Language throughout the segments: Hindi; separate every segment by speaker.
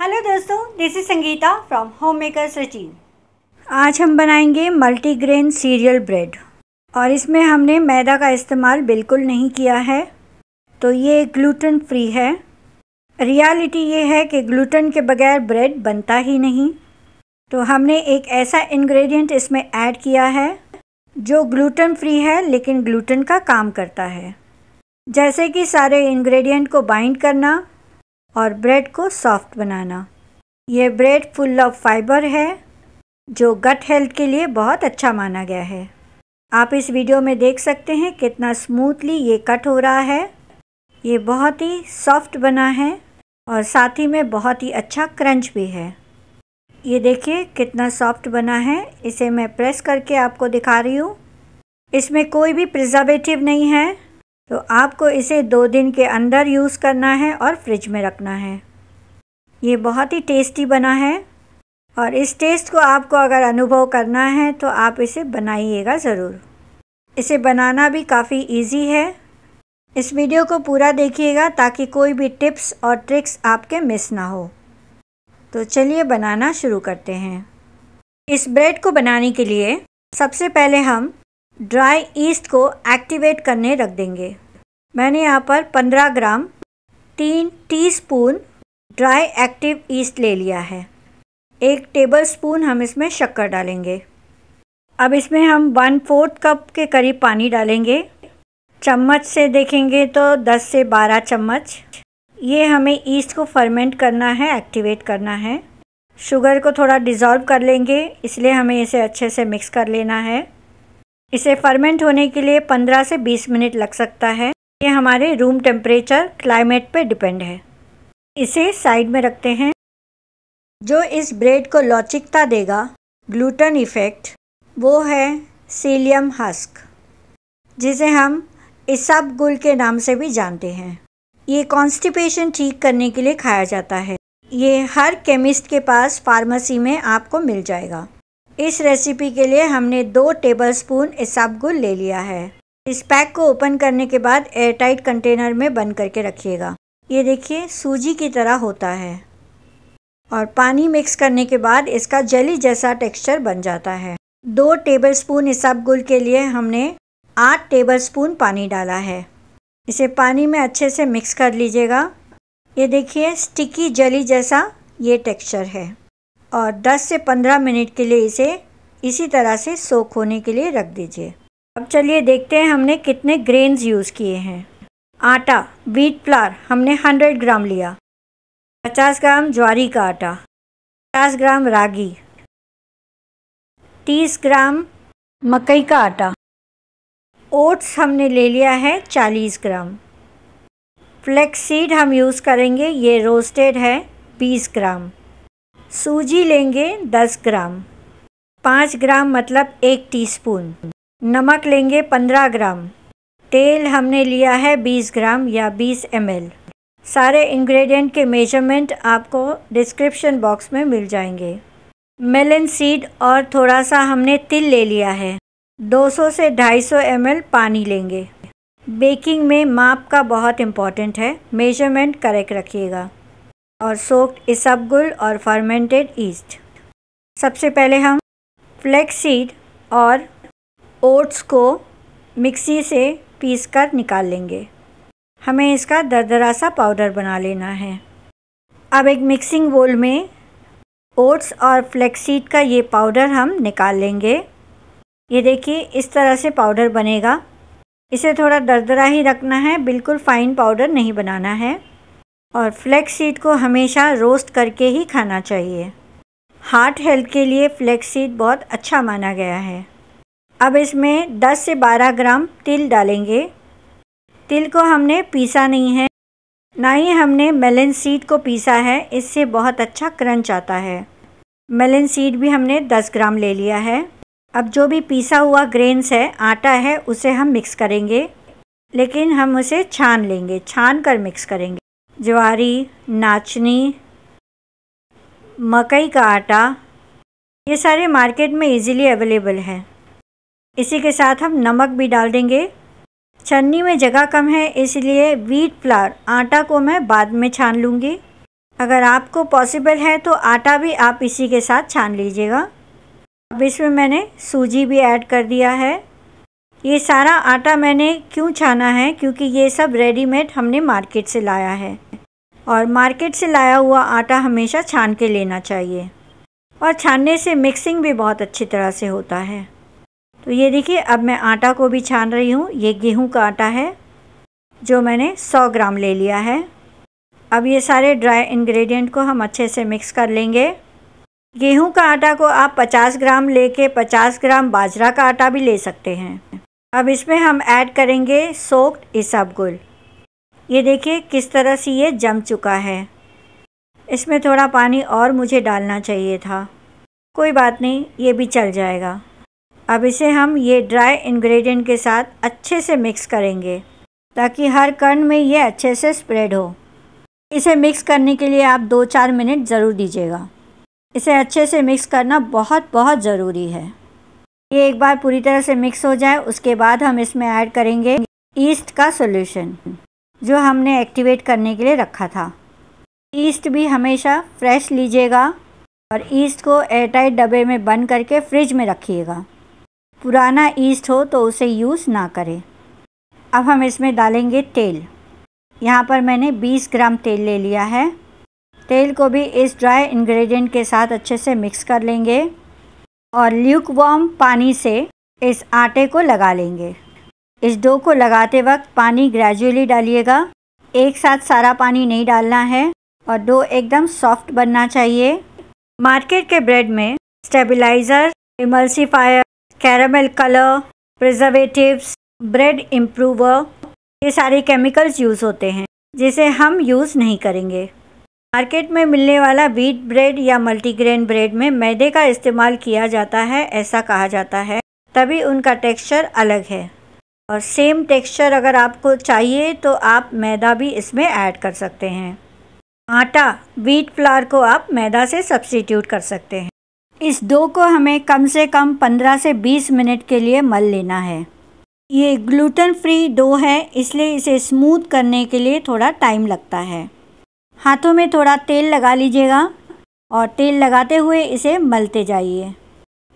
Speaker 1: हेलो दोस्तों this is Sangeeta from home makers रचीन आज हम बनाएंगे मल्टीग्रेन सीरियल ब्रेड और इसमें हमने मैदा का इस्तेमाल बिल्कुल नहीं किया है तो ये ग्लूटन फ्री है रियलिटी ये है कि ग्लूटन के बगैर ब्रेड बनता ही नहीं तो हमने एक ऐसा इंग्रेडिएंट इसमें ऐड किया है जो ग्लूटन फ्री है लेकिन ग्लूटन का काम करता है जैसे कि सारे इंग्रेडिएंट को बाइंड करना और ब्रेड को सॉफ्ट बनाना ये ब्रेड फुल ऑफ फाइबर है जो गट हेल्थ के लिए बहुत अच्छा माना गया है आप इस वीडियो में देख सकते हैं कितना स्मूथली ये कट हो रहा है ये बहुत ही सॉफ्ट बना है और साथ ही में बहुत ही अच्छा क्रंच भी है ये देखिए कितना सॉफ्ट बना है इसे मैं प्रेस करके आपको दिखा रही हूँ इसमें कोई भी प्रिजर्वेटिव नहीं है तो आपको इसे दो दिन के अंदर यूज़ करना है और फ्रिज में रखना है ये बहुत ही टेस्टी बना है और इस टेस्ट को आपको अगर अनुभव करना है तो आप इसे बनाइएगा ज़रूर इसे बनाना भी काफ़ी इजी है इस वीडियो को पूरा देखिएगा ताकि कोई भी टिप्स और ट्रिक्स आपके मिस ना हो तो चलिए बनाना शुरू करते हैं इस ब्रेड को बनाने के लिए सबसे पहले हम ड्राई ईस्ट को एक्टिवेट करने रख देंगे मैंने यहाँ पर 15 ग्राम तीन टीस्पून ड्राई एक्टिव ईस्ट ले लिया है एक टेबल स्पून हम इसमें शक्कर डालेंगे अब इसमें हम वन फोर्थ कप के करीब पानी डालेंगे चम्मच से देखेंगे तो 10 से 12 चम्मच ये हमें ईस्ट को फर्मेंट करना है एक्टिवेट करना है शुगर को थोड़ा डिज़ोल्व कर लेंगे इसलिए हमें इसे अच्छे से मिक्स कर लेना है इसे फर्मेंट होने के लिए 15 से 20 मिनट लग सकता है ये हमारे रूम टेम्परेचर क्लाइमेट पे डिपेंड है इसे साइड में रखते हैं जो इस ब्रेड को लौचिकता देगा ग्लूटन इफ़ेक्ट वो है सीलियम हस्क जिसे हम इसब गुल के नाम से भी जानते हैं ये कॉन्स्टिपेशन ठीक करने के लिए खाया जाता है ये हर केमिस्ट के पास फार्मेसी में आपको मिल जाएगा इस रेसिपी के लिए हमने दो टेबलस्पून इसाबगुल ले लिया है इस पैक को ओपन करने के बाद एयरटाइट कंटेनर में बंद करके रखिएगा ये देखिए सूजी की तरह होता है और पानी मिक्स करने के बाद इसका जली जैसा टेक्सचर बन जाता है दो टेबलस्पून इसाबगुल के लिए हमने आठ स्पून पानी डाला है इसे पानी में अच्छे से मिक्स कर लीजिएगा ये देखिए स्टिकी जली जैसा ये टेक्सचर है और 10 से 15 मिनट के लिए इसे इसी तरह से सोख होने के लिए रख दीजिए अब चलिए देखते हैं हमने कितने ग्रेन्स यूज़ किए हैं आटा बीट फ्लार हमने 100 ग्राम लिया 50 ग्राम ज्वारी का आटा 50 ग्राम रागी 30 ग्राम मकई का आटा ओट्स हमने ले लिया है 40 ग्राम फ्लैक्स सीड हम यूज़ करेंगे ये रोस्टेड है 20 ग्राम सूजी लेंगे 10 ग्राम 5 ग्राम मतलब एक टीस्पून नमक लेंगे 15 ग्राम तेल हमने लिया है 20 ग्राम या 20 एम सारे इंग्रेडिएंट के मेजरमेंट आपको डिस्क्रिप्शन बॉक्स में मिल जाएंगे मेलन सीड और थोड़ा सा हमने तिल ले लिया है 200 से 250 सौ पानी लेंगे बेकिंग में माप का बहुत इम्पॉर्टेंट है मेजरमेंट करेक्ट रखिएगा और सोक्ड इसबगुल और फर्मेंटेड ईस्ट सबसे पहले हम फ्लैक्स सीड और ओट्स को मिक्सी से पीस कर निकाल लेंगे हमें इसका दरदरा सा पाउडर बना लेना है अब एक मिक्सिंग बोल में ओट्स और फ्लैक्सीड का ये पाउडर हम निकाल लेंगे ये देखिए इस तरह से पाउडर बनेगा इसे थोड़ा दरदरा ही रखना है बिल्कुल फ़ाइन पाउडर नहीं बनाना है और फ्लैक्स सीड को हमेशा रोस्ट करके ही खाना चाहिए हार्ट हेल्थ के लिए फ्लैक्स सीड बहुत अच्छा माना गया है अब इसमें 10 से 12 ग्राम तिल डालेंगे तिल को हमने पीसा नहीं है ना ही हमने मेलन सीड को पीसा है इससे बहुत अच्छा क्रंच आता है मेलन सीड भी हमने 10 ग्राम ले लिया है अब जो भी पीसा हुआ ग्रेन्स है आटा है उसे हम मिक्स करेंगे लेकिन हम उसे छान लेंगे छान कर मिक्स करेंगे ज्वारी नाचनी मकई का आटा ये सारे मार्केट में इजीली अवेलेबल है इसी के साथ हम नमक भी डाल देंगे छन्नी में जगह कम है इसलिए वीट फ्लार आटा को मैं बाद में छान लूँगी अगर आपको पॉसिबल है तो आटा भी आप इसी के साथ छान लीजिएगा अब इसमें मैंने सूजी भी ऐड कर दिया है ये सारा आटा मैंने क्यों छाना है क्योंकि ये सब रेडीमेड हमने मार्केट से लाया है और मार्केट से लाया हुआ आटा हमेशा छान के लेना चाहिए और छानने से मिक्सिंग भी बहुत अच्छी तरह से होता है तो ये देखिए अब मैं आटा को भी छान रही हूँ ये गेहूँ का आटा है जो मैंने 100 ग्राम ले लिया है अब ये सारे ड्राई इंग्रेडिएंट को हम अच्छे से मिक्स कर लेंगे गेहूं का आटा को आप 50 ग्राम लेके 50 ग्राम बाजरा का आटा भी ले सकते हैं अब इसमें हम ऐड करेंगे सोक्ड इसबगुल ये देखिए किस तरह से ये जम चुका है इसमें थोड़ा पानी और मुझे डालना चाहिए था कोई बात नहीं ये भी चल जाएगा अब इसे हम ये ड्राई इंग्रेडिएंट के साथ अच्छे से मिक्स करेंगे ताकि हर कण में ये अच्छे से स्प्रेड हो इसे मिक्स करने के लिए आप दो चार मिनट ज़रूर दीजिएगा इसे अच्छे से मिक्स करना बहुत बहुत ज़रूरी है ये एक बार पूरी तरह से मिक्स हो जाए उसके बाद हम इसमें ऐड करेंगे ईस्ट का सोल्यूशन जो हमने एक्टिवेट करने के लिए रखा था ईस्ट भी हमेशा फ्रेश लीजिएगा और ईस्ट को एयरटाइट डब्बे में बंद करके फ्रिज में रखिएगा पुराना ईस्ट हो तो उसे यूज़ ना करें अब हम इसमें डालेंगे तेल यहाँ पर मैंने 20 ग्राम तेल ले लिया है तेल को भी इस ड्राई इंग्रेडिएंट के साथ अच्छे से मिक्स कर लेंगे और ल्यूक वॉम पानी से इस आटे को लगा लेंगे इस डो को लगाते वक्त पानी ग्रेजुअली डालिएगा एक साथ सारा पानी नहीं डालना है और डो एकदम सॉफ्ट बनना चाहिए मार्केट के ब्रेड में stabiliser emulsifier caramel colour preservatives bread improver ये सारे केमिकल्स यूज़ होते हैं जिसे हम यूज़ नहीं करेंगे मार्केट में मिलने वाला वीट ब्रेड या मल्टीग्रेन ब्रेड में मैदे का इस्तेमाल किया जाता है ऐसा कहा जाता है तभी उनका टेक्सचर अलग है और सेम टेक्सचर अगर आपको चाहिए तो आप मैदा भी इसमें ऐड कर सकते हैं आटा वीट फ्लार को आप मैदा से सब्सिट्यूट कर सकते हैं इस दो को हमें कम से कम 15 से 20 मिनट के लिए मल लेना है ये ग्लूटन फ्री डो है इसलिए इसे स्मूथ करने के लिए थोड़ा टाइम लगता है हाथों में थोड़ा तेल लगा लीजिएगा और तेल लगाते हुए इसे मलते जाइए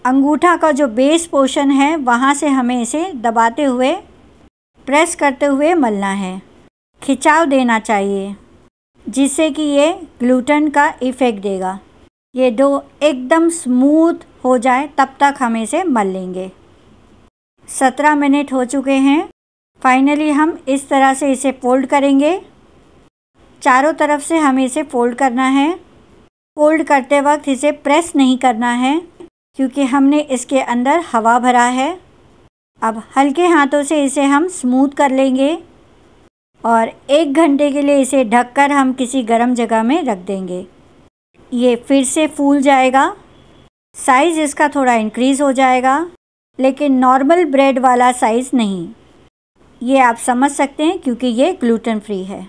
Speaker 1: अंगूठा का जो बेस पोर्शन है वहाँ से हमें इसे दबाते हुए प्रेस करते हुए मलना है खिंचाव देना चाहिए जिससे कि ये ग्लूटन का इफ़ेक्ट देगा ये दो एकदम स्मूथ हो जाए तब तक हम इसे मल लेंगे सत्रह मिनट हो चुके हैं फाइनली हम इस तरह से इसे फोल्ड करेंगे चारों तरफ से हमें इसे फोल्ड करना है फोल्ड करते वक्त इसे प्रेस नहीं करना है क्योंकि हमने इसके अंदर हवा भरा है अब हल्के हाथों से इसे हम स्मूथ कर लेंगे और एक घंटे के लिए इसे ढककर हम किसी गर्म जगह में रख देंगे ये फिर से फूल जाएगा साइज़ इसका थोड़ा इंक्रीज़ हो जाएगा लेकिन नॉर्मल ब्रेड वाला साइज़ नहीं ये आप समझ सकते हैं क्योंकि ये ग्लूटन फ्री है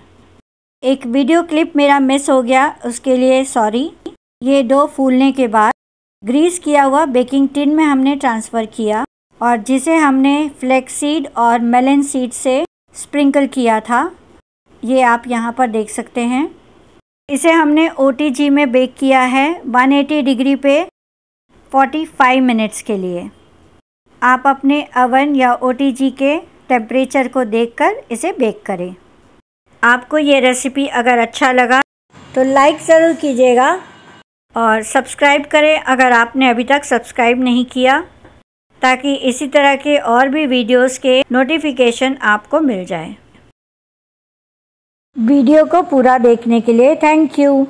Speaker 1: एक वीडियो क्लिप मेरा मिस हो गया उसके लिए सॉरी ये डो फूलने के बाद ग्रीस किया हुआ बेकिंग टिन में हमने ट्रांसफ़र किया और जिसे हमने फ्लैक्स सीड और मेलन सीड से स्प्रिंकल किया था ये आप यहाँ पर देख सकते हैं इसे हमने ओ में बेक किया है 180 डिग्री पे 45 मिनट्स के लिए आप अपने अवन या ओ के टेम्परेचर को देखकर इसे बेक करें आपको ये रेसिपी अगर अच्छा लगा तो लाइक ज़रूर कीजिएगा और सब्सक्राइब करें अगर आपने अभी तक सब्सक्राइब नहीं किया ताकि इसी तरह के और भी वीडियोस के नोटिफिकेशन आपको मिल जाए वीडियो को पूरा देखने के लिए थैंक यू